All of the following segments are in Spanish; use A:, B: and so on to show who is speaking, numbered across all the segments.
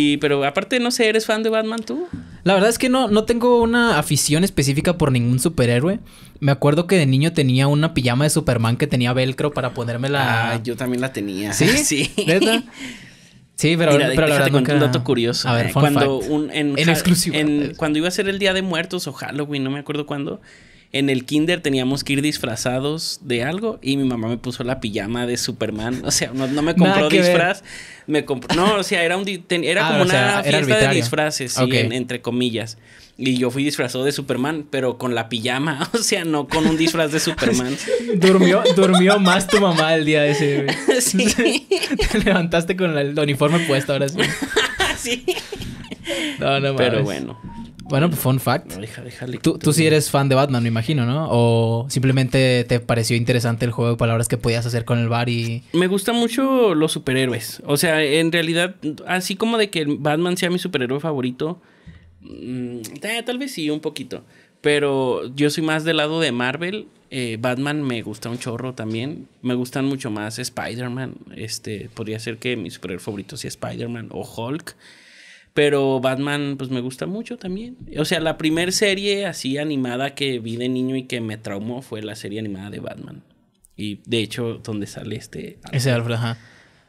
A: Y, pero aparte, no sé, ¿eres fan de Batman tú?
B: La verdad es que no, no tengo una afición específica por ningún superhéroe. Me acuerdo que de niño tenía una pijama de Superman que tenía velcro para
A: ponérmela. Ah, yo también la tenía. ¿Sí? Sí. ¿Verdad? Sí, pero, pero la verdad un dato curioso. A ver, eh, cuando en, exclusivo. cuando iba a ser el Día de Muertos o Halloween, no me acuerdo cuándo en el kinder teníamos que ir disfrazados de algo y mi mamá me puso la pijama de Superman. O sea, no, me compró disfraz. Me no, o sea, era, un, era ah, como una fiesta de disfraces, sí, entre comillas. Y yo fui disfrazado de Superman, pero con la pijama, o sea, no con un disfraz de Superman. durmió,
B: durmió más tu mamá el día ese. Sí.
A: Te levantaste con el uniforme puesto ahora sí.
B: sí. No, no Pero bueno. Bueno, pues, fun fact. tú, tú sí eres fan de Batman, me imagino, ¿no? O simplemente te pareció interesante el juego de palabras que podías hacer con
A: el bar y. Me gustan mucho los superhéroes. O sea, en realidad, así como de que Batman sea mi superhéroe favorito. Mm, eh, tal vez sí, un poquito. Pero yo soy más del lado de Marvel. Eh, Batman me gusta un chorro también. Me gustan mucho más Spider-Man. Este, podría ser que mi superhéroe favorito sea Spider-Man o Hulk. Pero Batman, pues me gusta mucho también. O sea, la primera serie así animada que vi de niño y que me traumó fue la serie animada de Batman. Y de hecho, donde sale este.
B: Ese Alfred, ajá.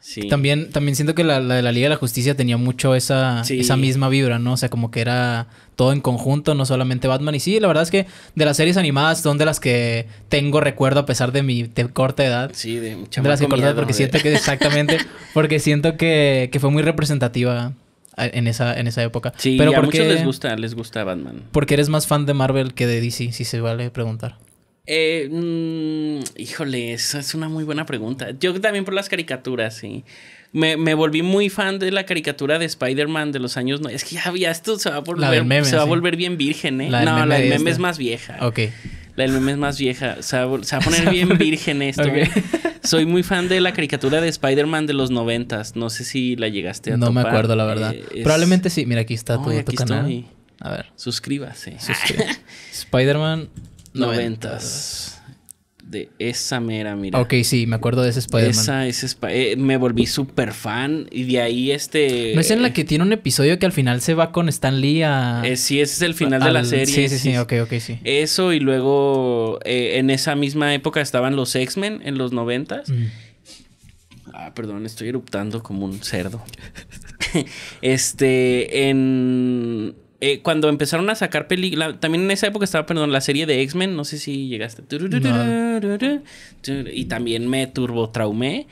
B: Sí. También, también siento que la, la, de la Liga de la Justicia tenía mucho esa, esa misma vibra, ¿no? O sea, como que era todo en conjunto, no solamente Batman. Y sí, la verdad es que de las series animadas son de las que tengo recuerdo a pesar de mi corta edad. Sí, de mucha De las que porque siento que exactamente, porque siento que, que fue muy representativa en esa, en esa época.
A: Sí, pero a les gusta, les gusta Batman.
B: Porque eres más fan de Marvel que de DC, si se vale preguntar.
A: Eh, mm, híjole, esa es una muy buena pregunta. Yo también por las caricaturas, sí. Me, volví muy fan de la caricatura de Spider-Man de los años. No, es que ya, esto se va a volver, se a volver bien virgen, ¿eh? no, la del meme es más vieja. Ok. La del meme es más vieja. Se va, a poner bien virgen esto. ¿eh? Soy muy fan de la caricatura de Spider-Man de los noventas. No sé si la llegaste a No me acuerdo, la verdad. Eh, Probablemente sí. Mira, aquí está tu, canal. A ver. Suscríbase. Spider-Man noventas de esa mera, mira. Ok, sí, me acuerdo de ese spider Esa, ese spider eh, me volví súper fan y de ahí este... ¿No es en la eh, que tiene
B: un episodio que al final se va con Stan Lee a...? Eh, sí, ese es el final de la serie. Sí, sí, sí, ok, ok, sí.
A: Eso y luego en esa misma época estaban los X-Men en los noventas. Mm. Ah, perdón, estoy eruptando como un cerdo. este, en eh, cuando empezaron a sacar películas, también en esa época estaba, perdón, la serie de X-Men, no sé si llegaste. Y también me turbo traumé.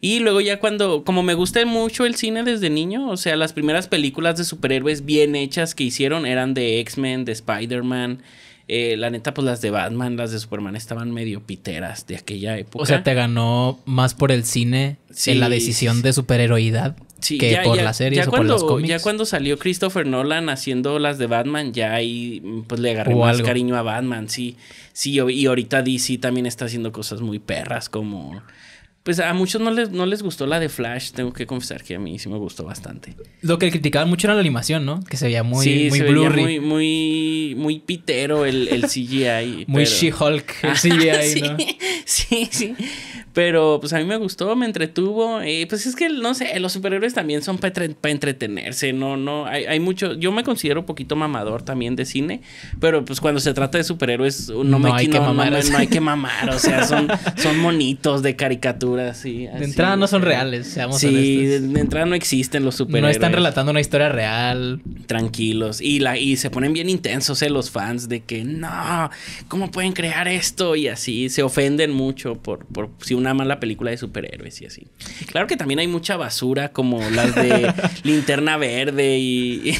A: Y luego ya cuando, como me gusté mucho el cine desde niño, o sea, las primeras películas de superhéroes bien hechas que hicieron eran de X-Men, de Spider-Man. Eh, la neta, pues las de Batman, las de Superman estaban medio piteras de aquella época. O sea, te
B: ganó más por el cine en la decisión de superheroidad que ya, por las cuando, los
A: Ya cuando salió Christopher Nolan haciendo las de Batman, ya ahí mm, pues le agarré más cariño a Batman, sí. Sí, y ahorita DC también está haciendo cosas muy perras como... Pues a muchos no les, no les gustó la de Flash, tengo que confesar que a mí sí me gustó bastante.
B: Lo que criticaban mucho era la animación, ¿no? Que se veía muy, sí,
A: muy muy, pitero el, CGI. muy She-Hulk el CGI, ¿no? sí, sí. Pero pues a mí me gustó, me entretuvo. Y pues es que, no sé, los superhéroes también son para entretenerse, ¿no? no hay, hay, mucho, yo me considero un poquito mamador también de cine, pero pues cuando se trata de superhéroes, uh, no, me hay que mamar. No, hay que mamar, o sea, son, son monitos de caricaturas. Y de entrada no son reales, seamos honestos. Sí, de, entrada no existen los superhéroes. No están relatando una historia real. Tranquilos. Y, la, y se ponen bien intensos ¿eh? los fans de que, no, ¿cómo pueden crear esto? Y así, se ofenden mucho por, por si una mala película de superhéroes y así. Claro que también hay mucha basura como las de Linterna Verde y,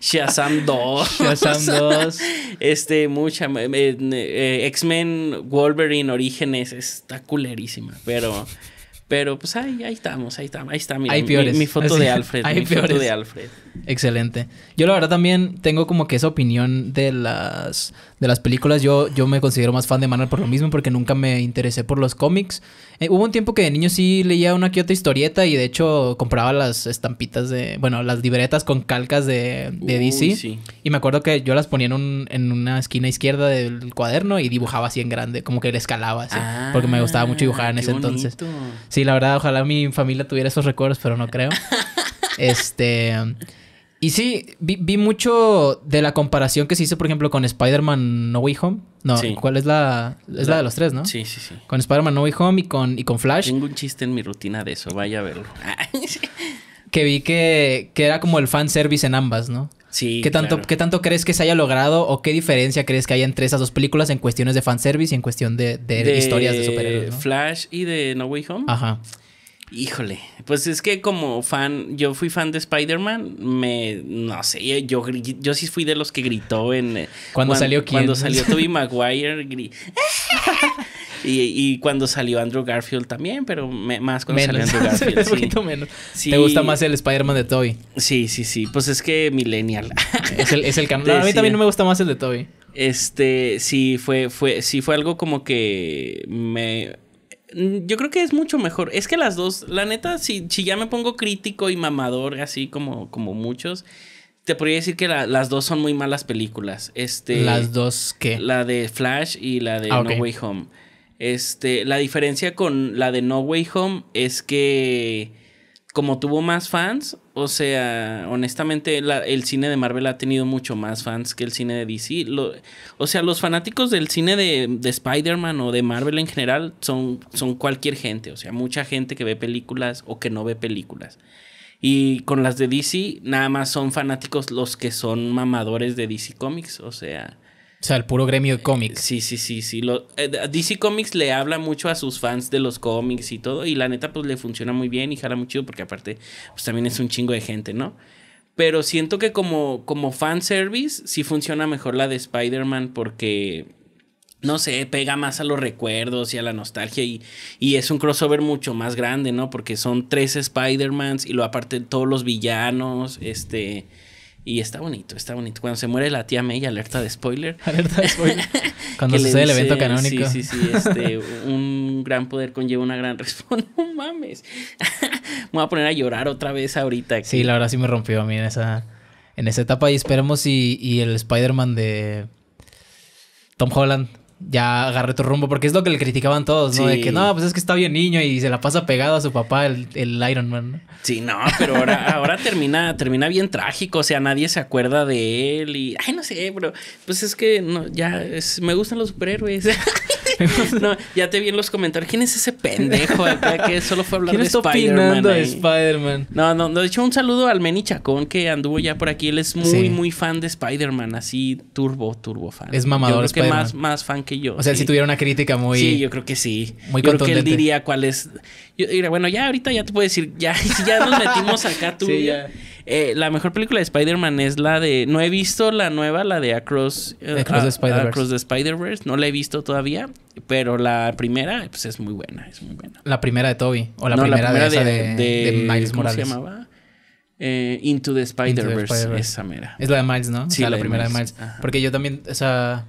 A: Shazam 2. Shazam 2. este, mucha. Eh, eh, eh, X-Men Wolverine Orígenes está culerísima, pero. Pero pues ahí, ahí estamos, ahí está, mi, foto de Alfred, hay mi foto de Alfred.
B: Excelente. Yo la verdad también tengo como que esa opinión de las, de las películas. Yo, yo me considero más fan de Marvel por lo mismo, porque nunca me interesé por los cómics. Eh, hubo un tiempo que de niño sí leía una que otra historieta y de hecho compraba las estampitas de, bueno, las libretas con calcas de, DC. Y me acuerdo que yo las ponía en, una esquina izquierda del cuaderno y dibujaba así en grande, como que le escalaba así, porque me gustaba mucho dibujar en ah, ese entonces. Sí, la verdad, ojalá mi familia tuviera esos recuerdos, pero no creo. este... Y sí, vi, mucho de la comparación que se hizo, por ejemplo, con Spider-Man No Way Home. No, ¿cuál es la...? Es la, de los tres, ¿no? Sí, sí, sí. Con Spider-Man No Way Home y con, y con Flash.
A: Tengo un chiste en mi rutina de eso, vaya a verlo.
B: que vi que, que era como el fanservice en ambas, ¿no?
A: Sí, ¿Qué tanto,
B: ¿Qué tanto crees que se haya logrado o qué diferencia crees que hay entre esas dos películas en cuestiones de fanservice y en cuestión de, historias de superhéroes?
A: ¿no? Flash y de No Way Home. Ajá. Híjole, pues es que como fan, yo fui fan de Spider-Man, me, no sé, yo, yo sí fui de los que gritó en... Eh, cuando, salió quién? Cuando salió Tobey Maguire, y, y, cuando salió Andrew Garfield también, pero más cuando salió Andrew Garfield. sí. Un poquito menos. ¿Te gusta más el Spider-Man de Tobey? Sí, sí, sí, pues es que millennial. es el, es no, a mí también no me gusta más el de Tobey. Este, sí, fue, fue, sí fue algo como que me Mm, yo creo que es mucho mejor. Es que las dos, la neta, si, si ya me pongo crítico y mamador, así como, como muchos, te podría decir que las dos son muy malas películas. Este, ¿Las dos qué? La de Flash y la de ah, No Way Home. Este, la diferencia con la de No Way Home es que como tuvo más fans, o sea, honestamente el cine de Marvel ha tenido mucho más fans que el cine de DC. o sea, los fanáticos del cine de, Spider-Man o de Marvel en general son, son cualquier gente, o sea, mucha gente que ve películas o que no ve películas. Y con las de DC, nada más son fanáticos los que son mamadores de DC Comics, o sea, o sea, el puro gremio de cómics. Sí, sí, sí, sí. Lo, eh, DC Comics le habla mucho a sus fans de los cómics y todo. Y la neta, pues le funciona muy bien y jala muy chido porque aparte, pues también es un chingo de gente, ¿no? Pero siento que como, como service sí funciona mejor la de Spider-Man porque, no sé, pega más a los recuerdos y a la nostalgia y, y es un crossover mucho más grande, ¿no? Porque son tres Spider-Mans y lo aparte todos los villanos, este... Y está bonito, está bonito. Cuando se muere la tía May, alerta de spoiler. Alerta de spoiler.
B: Cuando sucede el evento canónico. Sí, sí, sí. Este,
A: un gran poder conlleva una gran respuesta. mames. me voy a poner a llorar otra vez ahorita. Sí, la verdad
B: sí me rompió a mí en esa, en esa etapa. Y esperemos si y el Spider-Man de Tom Holland ya agarré tu rumbo, porque es lo que le criticaban todos, ¿no? De que no, pues es que está bien niño y se la pasa pegado a su papá, el, el Iron Man.
A: ¿no? Sí, no, pero ahora, ahora termina, termina bien trágico, o sea, nadie se acuerda de él y, ay, no sé, pero pues es que no, ya me gustan los superhéroes. no, ya te vi en los comentarios. ¿Quién es ese pendejo que solo fue de Spider-Man? no, no, no. De hecho, un saludo al Meni Chacón que anduvo ya por aquí. Él es muy, muy fan de Spider-Man. Así, turbo, turbo fan. Es mamador yo creo que más, más fan que yo. O sea, si tuviera una crítica muy... Sí, yo creo que sí. Muy yo creo que él diría cuál es... Yo diría, bueno, ya ahorita ya te puedo decir... Ya, ya nos metimos acá tú. sí, ya. Eh, la mejor película de Spider-Man es la de. No he visto la nueva, la de eh, ah, ah, Across, the Spider-Verse. No la he visto todavía. Pero la primera, pues es muy buena. Es muy buena. La
B: primera de Toby. O la, primera, de, esa Miles ¿cómo se llamaba?
A: Eh, Into the
B: Spider-Verse. esa mera. Es la de Miles, ¿no? Sí, la, primera de Miles. Porque yo también, o sea.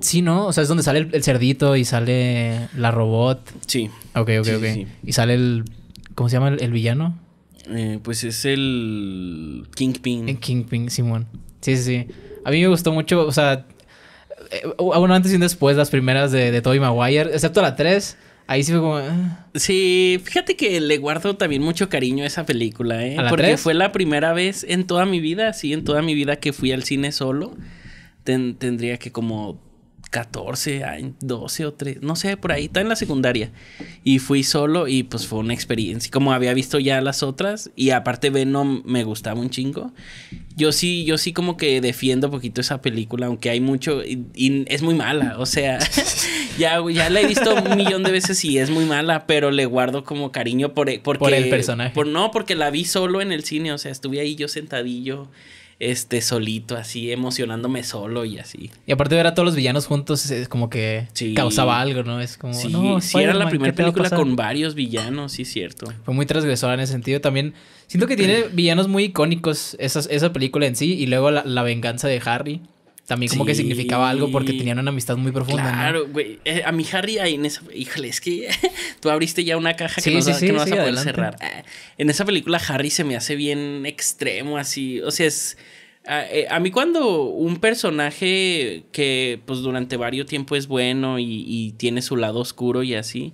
B: Sí, ¿no? O sea, es donde sale el, cerdito y sale la robot.
A: Sí. Ok, ok, ok.
B: Y sale el. ¿Cómo se llama el villano?
A: Eh, pues es el Kingpin. El
B: Kingpin, Simón. Sí, sí, sí. A mí me gustó mucho, o sea, Aún eh, bueno, antes y después, las primeras de, de Tobey Maguire, excepto la 3. Ahí sí fue como.
A: Eh. Sí, fíjate que le guardo también mucho cariño a esa película, ¿eh? Porque fue la primera vez en toda mi vida, sí, en toda mi vida que fui al cine solo. tendría que como 14, 12 o 3, no sé, por ahí, está en la secundaria. Y fui solo y pues fue una experiencia. Como había visto ya las otras y aparte Venom me gustaba un chingo. Yo sí, yo sí como que defiendo poquito esa película, aunque hay mucho y, es muy mala, o sea, ya, ya la he visto un millón de veces y es muy mala, pero le guardo como cariño por, e, por el personaje. Por, no, porque la vi solo en el cine, o sea, estuve ahí yo sentadillo este, solito, así, emocionándome solo y así.
B: Y aparte de ver a todos los villanos juntos, es como que causaba algo, ¿no? Es como. Sí, sí era la primera película con
A: varios villanos, sí, cierto.
B: Fue muy transgresora en ese sentido. También siento que tiene villanos muy icónicos esa película en sí y luego la, la venganza de Harry también como que significaba algo porque tenían una amistad muy profunda. Claro,
A: güey. Eh, a mi Harry ahí en esa... Híjole, es que tú abriste ya una caja que, no, que vas a poder cerrar. Ah, en esa película Harry se me hace bien extremo, así. O sea, es... A, eh, mí cuando un personaje que pues durante varios tiempo es bueno y, tiene su lado oscuro y así,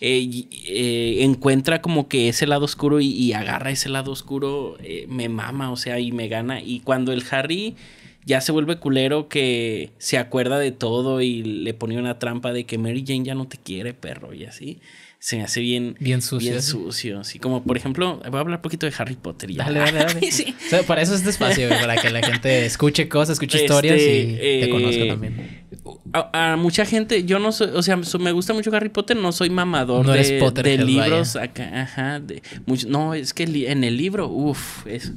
A: eh, encuentra como que ese lado oscuro y, agarra ese lado oscuro, me mama, o sea, y me gana. Y cuando el Harry ya se vuelve culero que se acuerda de todo y le pone una trampa de que Mary Jane ya no te quiere, perro, y así. Se me hace bien, bien sucio. Bien sucio. como, por ejemplo, voy a hablar un poquito de Harry Potter. Ya. Dale, dale, dale. para eso es este espacio, para que la gente escuche cosas, escuche historias y este, te conozca eh, también a, mucha gente, yo no soy, o sea, me gusta mucho Harry Potter, no soy mamador de, libros acá, ajá, no, es que en el libro, uff, es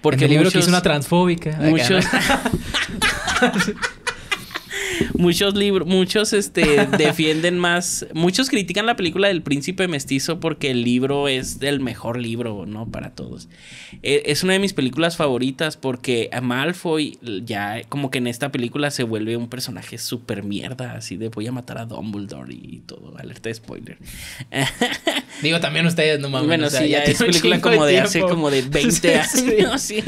A: porque el libro es una transfóbica. Muchos muchos libros, muchos este, defienden más, muchos critican la película del príncipe mestizo porque el libro es el mejor libro, ¿no? Para todos. E, es una de mis películas favoritas porque a Malfoy ya como que en esta película se vuelve un personaje súper mierda, así de voy a matar a Dumbledore y todo, alerta spoiler. Digo, también ustedes no mames. Bueno, sí, ya, es película como de, hace como de 20 años, sí.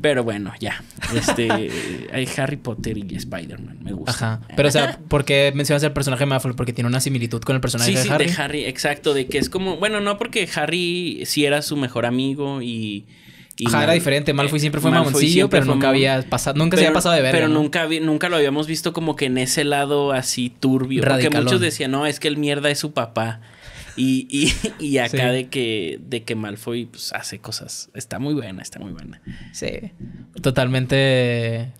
A: Pero bueno, ya. Este, hay Harry Potter y Spider-Man, me gusta.
B: Pero, o sea, ¿por qué mencionas el personaje de Malfoy? Porque tiene una similitud con el personaje de Harry. Sí, de
A: Harry, exacto. De que es como... Bueno, no, porque Harry sí era su mejor amigo y... Y Ajá, era diferente. Malfoy eh, siempre fue mamoncillo, pero nunca había pasado, nunca se había pasado de ver. Pero nunca, nunca lo habíamos visto como que en ese lado así turbio. Porque muchos decían, no, es que el mierda es su papá. Y, acá de que de que Malfoy pues, hace cosas. Está muy buena, está muy buena.
B: Sí. Totalmente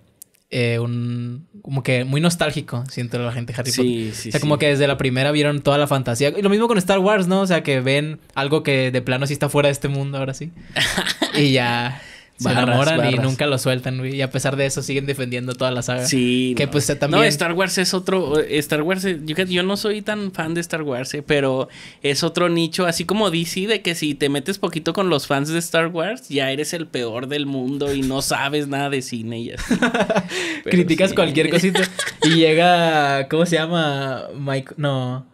B: eh, un como que muy nostálgico, siento la gente Harry sí, Potter. Sí, o sea, como que desde la primera vieron toda la fantasía. Y lo mismo con Star Wars, ¿no? O sea, que ven algo que de plano sí está fuera de este mundo ahora sí. y
A: ya se enamoran y nunca lo sueltan, Y a pesar de eso siguen defendiendo toda la saga. Sí. Que pues también. No, Star Wars es otro. Star Wars, yo, no soy tan fan de Star Wars, eh, pero es otro nicho, así como DC, de que si te metes poquito con los fans de Star Wars, ya eres el peor del mundo y no sabes nada de cine y así. Criticas cualquier cosita.
B: y llega. ¿Cómo se llama? Mike. No.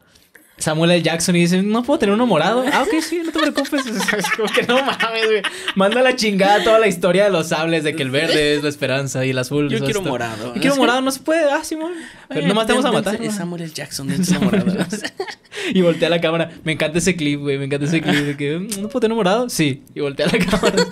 B: Samuel L. Jackson y dice, no puedo tener uno morado. Ah, ok, sí, no te preocupes. es como que no mames, güey. Manda la chingada toda la historia de los sables, de que el verde es la esperanza y el azul. Yo quiero morado. Yo quiero morado,
A: no se puede. Ah, sí, Pero nomás te a matar. Samuel L. Jackson, de morado.
B: y voltea la cámara. Me encanta ese clip, güey. Me encanta ese clip de que mm, no puedo tener morado. Sí. Y voltea la cámara.